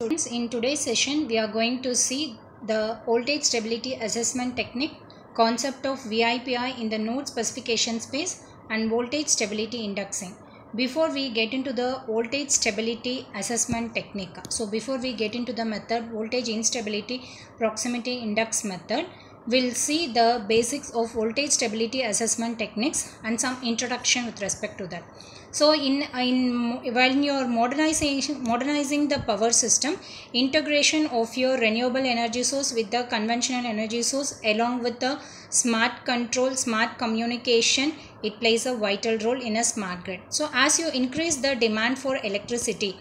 Students, in today's session, we are going to see the voltage stability assessment technique, concept of VIPI in the node specification space and voltage stability indexing. Before we get into the voltage stability assessment technique, so before we get into the method voltage instability proximity index method, we'll see the basics of voltage stability assessment techniques and some introduction with respect to that. So in, in when you are modernization, modernizing the power system, integration of your renewable energy source with the conventional energy source along with the smart control, smart communication, it plays a vital role in a smart grid. So as you increase the demand for electricity,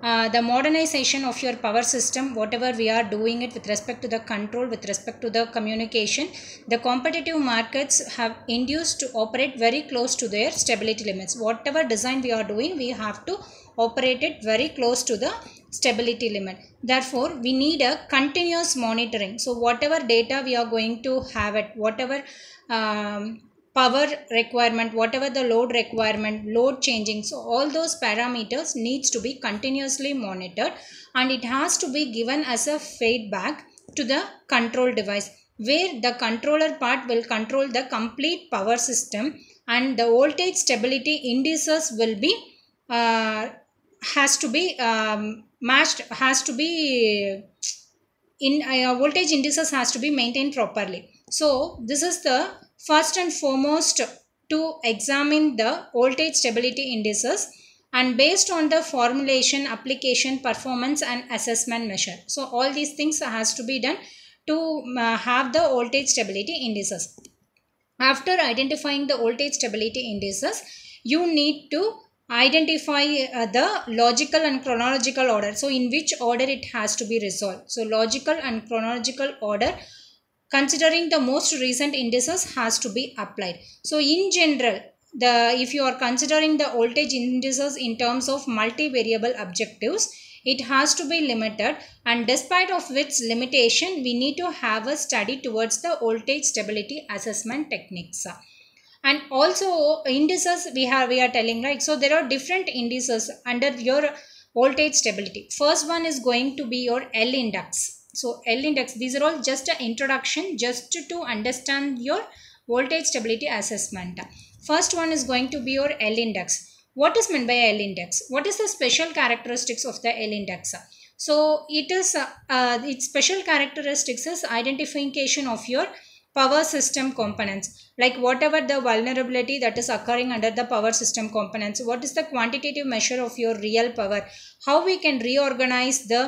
uh, the modernization of your power system whatever we are doing it with respect to the control with respect to the communication the competitive markets have induced to operate very close to their stability limits whatever design we are doing we have to operate it very close to the stability limit therefore we need a continuous monitoring so whatever data we are going to have it whatever um, power requirement, whatever the load requirement, load changing. So all those parameters needs to be continuously monitored and it has to be given as a feedback to the control device where the controller part will control the complete power system and the voltage stability indices will be uh, has to be um, matched has to be in uh, voltage indices has to be maintained properly so this is the first and foremost to examine the voltage stability indices and based on the formulation, application, performance and assessment measure. So all these things has to be done to uh, have the voltage stability indices. After identifying the voltage stability indices, you need to identify uh, the logical and chronological order. So in which order it has to be resolved. So logical and chronological order considering the most recent indices has to be applied. So in general, the if you are considering the voltage indices in terms of multivariable objectives, it has to be limited and despite of its limitation, we need to have a study towards the voltage stability assessment techniques and also indices we have we are telling right so there are different indices under your voltage stability first one is going to be your l index so L index, these are all just an introduction just to understand your voltage stability assessment. First one is going to be your L index. What is meant by L index? What is the special characteristics of the L index? So it is, uh, uh, its special characteristics is identification of your power system components like whatever the vulnerability that is occurring under the power system components what is the quantitative measure of your real power how we can reorganize the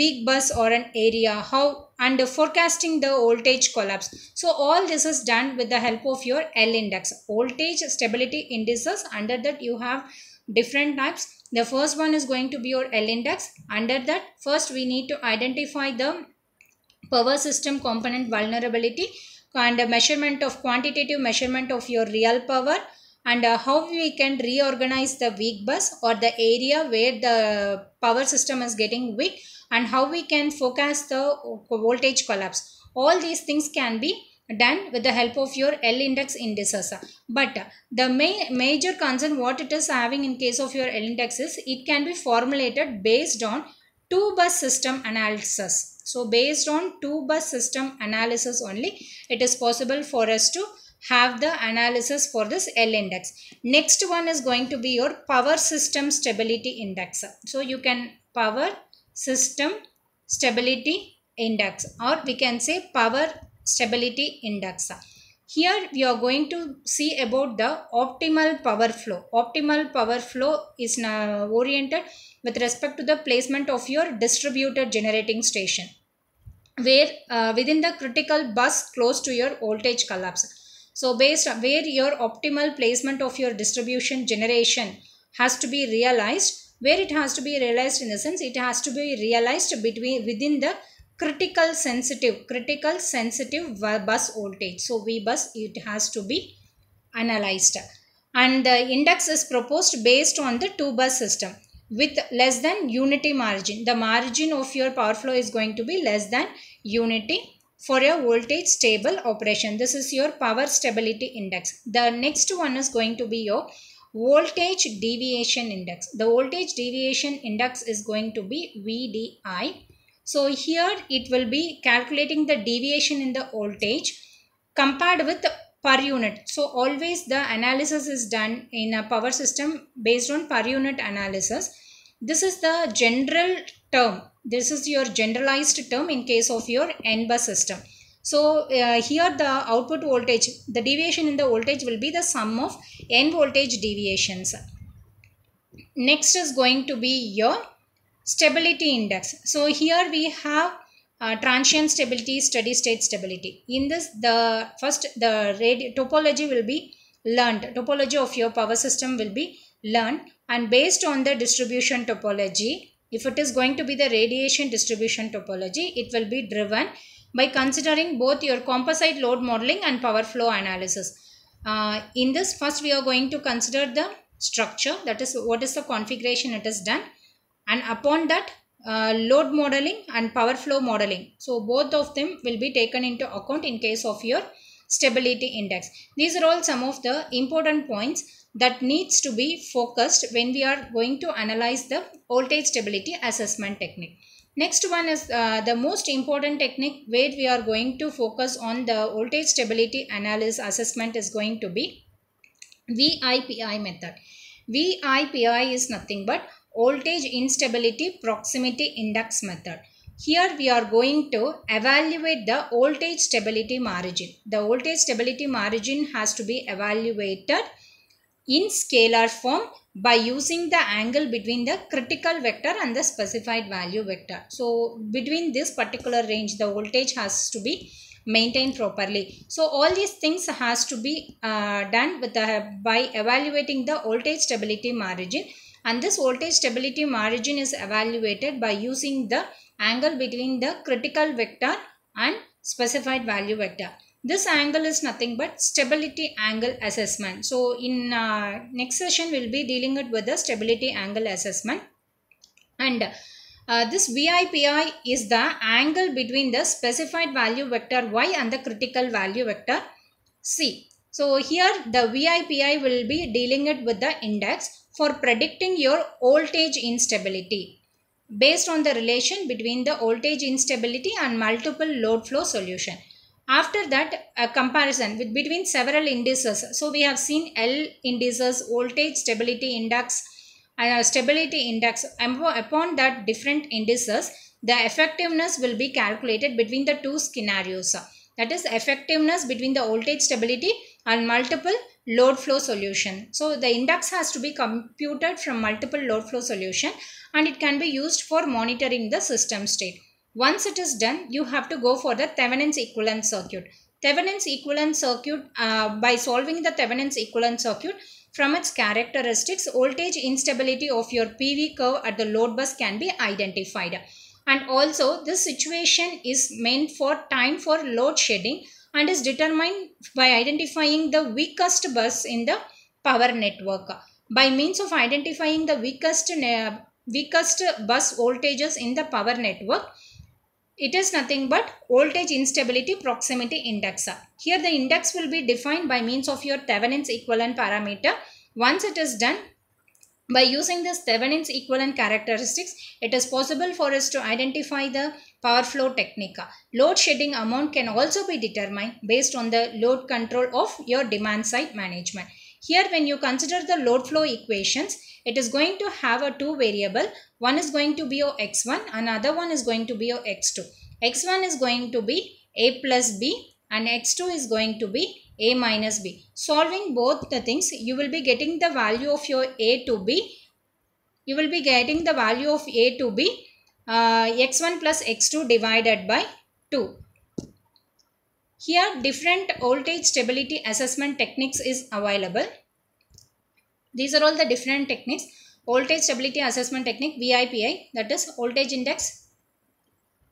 weak bus or an area how and forecasting the voltage collapse so all this is done with the help of your l index voltage stability indices under that you have different types the first one is going to be your l index under that first we need to identify the power system component vulnerability and measurement of quantitative measurement of your real power and uh, how we can reorganize the weak bus or the area where the power system is getting weak and how we can forecast the voltage collapse. All these things can be done with the help of your L index indices. But the ma major concern what it is having in case of your L index is it can be formulated based on two bus system analysis. So based on two bus system analysis only, it is possible for us to have the analysis for this L index. Next one is going to be your power system stability index. So you can power system stability index or we can say power stability index. Here we are going to see about the optimal power flow. Optimal power flow is now oriented with respect to the placement of your distributed generating station where uh, within the critical bus close to your voltage collapse. So based on where your optimal placement of your distribution generation has to be realized, where it has to be realized in the sense it has to be realized between within the critical sensitive critical sensitive bus voltage so v bus it has to be analyzed and the index is proposed based on the two bus system with less than unity margin the margin of your power flow is going to be less than unity for a voltage stable operation this is your power stability index the next one is going to be your voltage deviation index the voltage deviation index is going to be vdi so here it will be calculating the deviation in the voltage compared with per unit. So always the analysis is done in a power system based on per unit analysis. This is the general term. This is your generalized term in case of your n bus system. So uh, here the output voltage, the deviation in the voltage will be the sum of N voltage deviations. Next is going to be your stability index. So here we have uh, transient stability, steady state stability. In this, the first the topology will be learned. Topology of your power system will be learned and based on the distribution topology, if it is going to be the radiation distribution topology, it will be driven by considering both your composite load modeling and power flow analysis. Uh, in this, first we are going to consider the structure that is what is the configuration it is done and upon that uh, load modeling and power flow modeling. So both of them will be taken into account in case of your stability index. These are all some of the important points that needs to be focused when we are going to analyze the voltage stability assessment technique. Next one is uh, the most important technique where we are going to focus on the voltage stability analysis assessment is going to be VIPI method. VIPI is nothing but voltage instability proximity index method. Here we are going to evaluate the voltage stability margin. The voltage stability margin has to be evaluated in scalar form by using the angle between the critical vector and the specified value vector. So between this particular range the voltage has to be maintained properly. So all these things has to be uh, done with the, by evaluating the voltage stability margin and this voltage stability margin is evaluated by using the angle between the critical vector and specified value vector. This angle is nothing but stability angle assessment. So in uh, next session we will be dealing it with the stability angle assessment and uh, this VIPI is the angle between the specified value vector y and the critical value vector c. So here the VIPI will be dealing it with the index for predicting your voltage instability based on the relation between the voltage instability and multiple load flow solution. After that, a comparison with between several indices. So we have seen L indices, voltage stability index, uh, stability index. upon that different indices, the effectiveness will be calculated between the two scenarios. That is effectiveness between the voltage stability and multiple load flow solution. So the index has to be computed from multiple load flow solution and it can be used for monitoring the system state. Once it is done, you have to go for the Thevenin's equivalent circuit. Thevenin's equivalent circuit, uh, by solving the Thevenin's equivalent circuit, from its characteristics, voltage instability of your PV curve at the load bus can be identified. And also, this situation is meant for time for load shedding and is determined by identifying the weakest bus in the power network. By means of identifying the weakest, weakest bus voltages in the power network, it is nothing but voltage instability proximity index. Here the index will be defined by means of your Thevenin's equivalent parameter. Once it is done, by using this Thevenin's equivalent characteristics, it is possible for us to identify the power flow technica. Load shedding amount can also be determined based on the load control of your demand side management. Here when you consider the load flow equations, it is going to have a two variable. One is going to be your x1, another one is going to be your x2. x1 is going to be a plus b and x2 is going to be a minus b. Solving both the things, you will be getting the value of your a to b. You will be getting the value of a to b uh, x1 plus x2 divided by 2. Here different voltage stability assessment techniques is available. These are all the different techniques. Voltage stability assessment technique VIPI that is voltage index.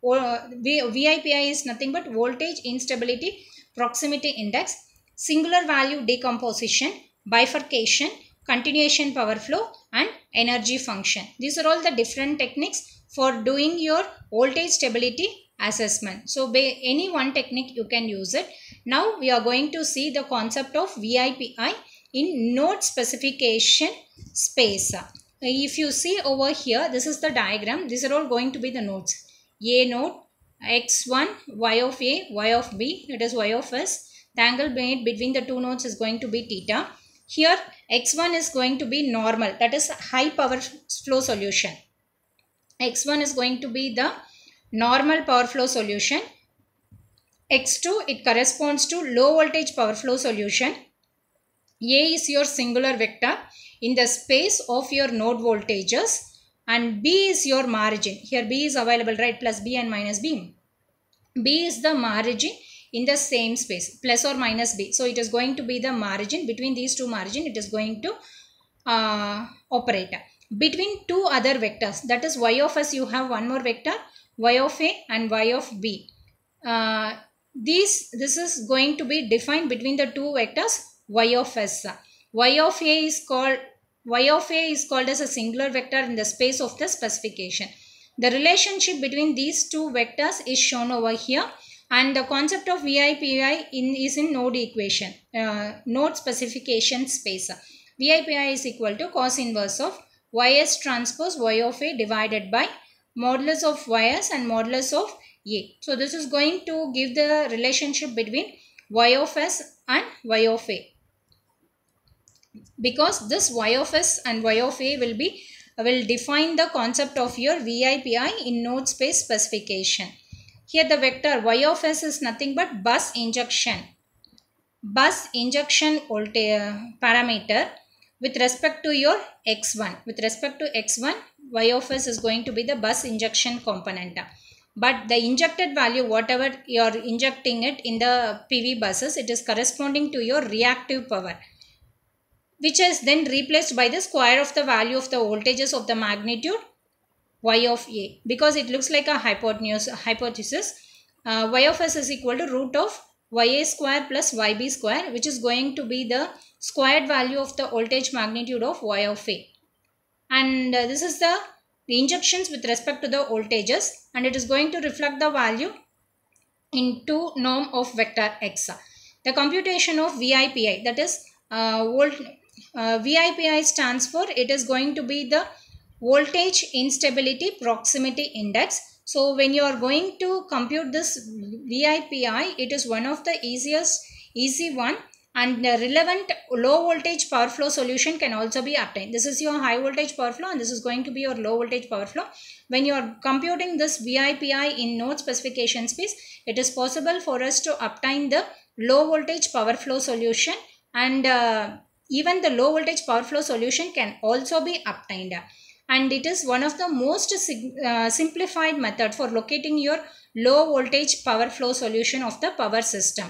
Or, VIPI is nothing but voltage instability proximity index, singular value decomposition, bifurcation, continuation power flow and energy function. These are all the different techniques for doing your voltage stability assessment. So by any one technique you can use it. Now we are going to see the concept of VIPI in node specification space. If you see over here, this is the diagram. These are all going to be the nodes. A node, x1, y of a, y of b, that is y of s. The angle made between the two nodes is going to be theta. Here, x1 is going to be normal, that is high power flow solution x1 is going to be the normal power flow solution. x2 it corresponds to low voltage power flow solution. A is your singular vector in the space of your node voltages and B is your margin. Here B is available right plus B and minus B. B is the margin in the same space plus or minus B. So it is going to be the margin between these two margin it is going to uh, between two other vectors. That is y of s you have one more vector y of a and y of b. Uh, these, this is going to be defined between the two vectors y of s. y of a is called y of a is called as a singular vector in the space of the specification. The relationship between these two vectors is shown over here and the concept of VIPI in, is in node equation, uh, node specification space. VIPI is equal to cos inverse of ys transpose y of a divided by modulus of ys and modulus of a. So this is going to give the relationship between y of s and y of a. Because this y of s and y of a will be will define the concept of your VIPI in node space specification. Here the vector y of s is nothing but bus injection. Bus injection voltage parameter with respect to your x1 with respect to x1 y of s is going to be the bus injection component but the injected value whatever you are injecting it in the pv buses it is corresponding to your reactive power which is then replaced by the square of the value of the voltages of the magnitude y of a because it looks like a hypotenuse hypothesis uh, y of s is equal to root of ya square plus yb square which is going to be the squared value of the voltage magnitude of y of a. And uh, this is the, injections with respect to the voltages and it is going to reflect the value into norm of vector x. The computation of VIPI that is uh, volt, uh, VIPI stands for it is going to be the voltage instability proximity index so when you are going to compute this VIPI, it is one of the easiest, easy one and the relevant low voltage power flow solution can also be obtained. This is your high voltage power flow and this is going to be your low voltage power flow. When you are computing this VIPI in node specification space, it is possible for us to obtain the low voltage power flow solution and uh, even the low voltage power flow solution can also be obtained and it is one of the most uh, simplified method for locating your low voltage power flow solution of the power system.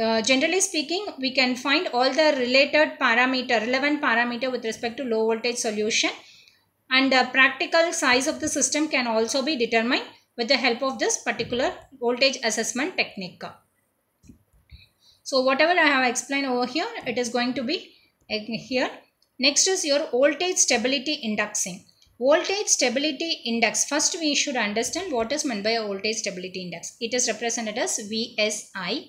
Uh, generally speaking, we can find all the related parameter, relevant parameter with respect to low voltage solution and the uh, practical size of the system can also be determined with the help of this particular voltage assessment technique. So whatever I have explained over here, it is going to be uh, here Next is your voltage stability indexing. Voltage stability index. First we should understand what is meant by a voltage stability index. It is represented as VSI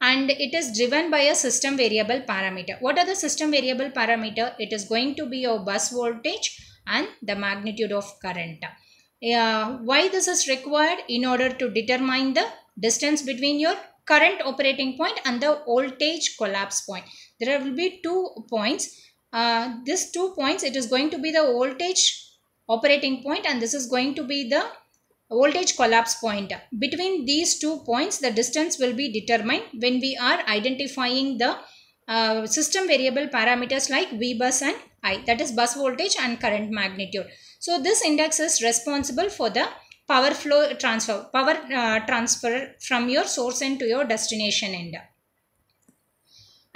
and it is driven by a system variable parameter. What are the system variable parameter? It is going to be your bus voltage and the magnitude of current. Uh, why this is required? In order to determine the distance between your current operating point and the voltage collapse point. There will be two points uh, this two points it is going to be the voltage operating point and this is going to be the voltage collapse point. Between these two points the distance will be determined when we are identifying the uh, system variable parameters like V bus and I that is bus voltage and current magnitude. So this index is responsible for the power flow transfer, power uh, transfer from your source end to your destination end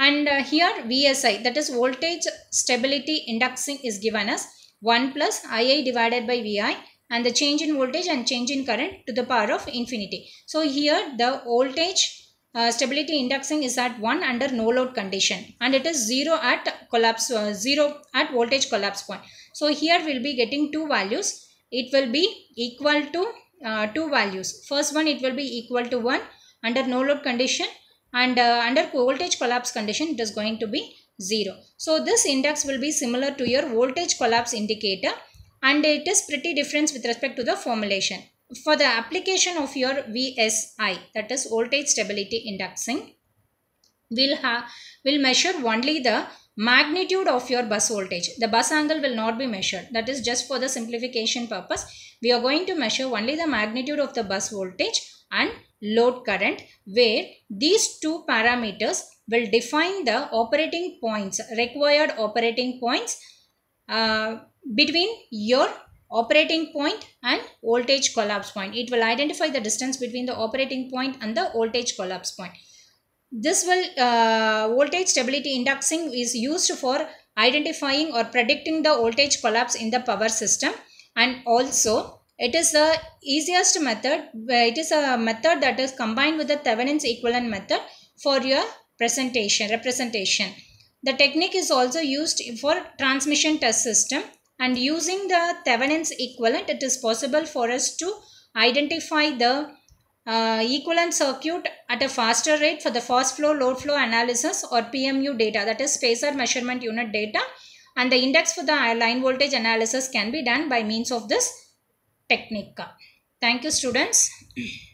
and uh, here VSI that is voltage stability indexing is given as 1 plus II divided by VI and the change in voltage and change in current to the power of infinity. So here the voltage uh, stability indexing is at 1 under no load condition and it is 0 at collapse uh, 0 at voltage collapse point. So here we will be getting two values. It will be equal to uh, two values. First one it will be equal to 1 under no load condition and uh, under voltage collapse condition it is going to be 0. So this index will be similar to your voltage collapse indicator and it is pretty different with respect to the formulation. For the application of your VSI that is voltage stability indexing will have will measure only the magnitude of your bus voltage. The bus angle will not be measured. That is just for the simplification purpose. We are going to measure only the magnitude of the bus voltage and load current where these two parameters will define the operating points, required operating points uh, between your operating point and voltage collapse point. It will identify the distance between the operating point and the voltage collapse point. This will uh, voltage stability indexing is used for identifying or predicting the voltage collapse in the power system and also it is the easiest method. It is a method that is combined with the Thevenin's equivalent method for your presentation, representation. The technique is also used for transmission test system and using the Thevenin's equivalent it is possible for us to identify the uh, equivalent circuit at a faster rate for the fast flow load flow analysis or PMU data that is spacer measurement unit data and the index for the line voltage analysis can be done by means of this technique का thank you students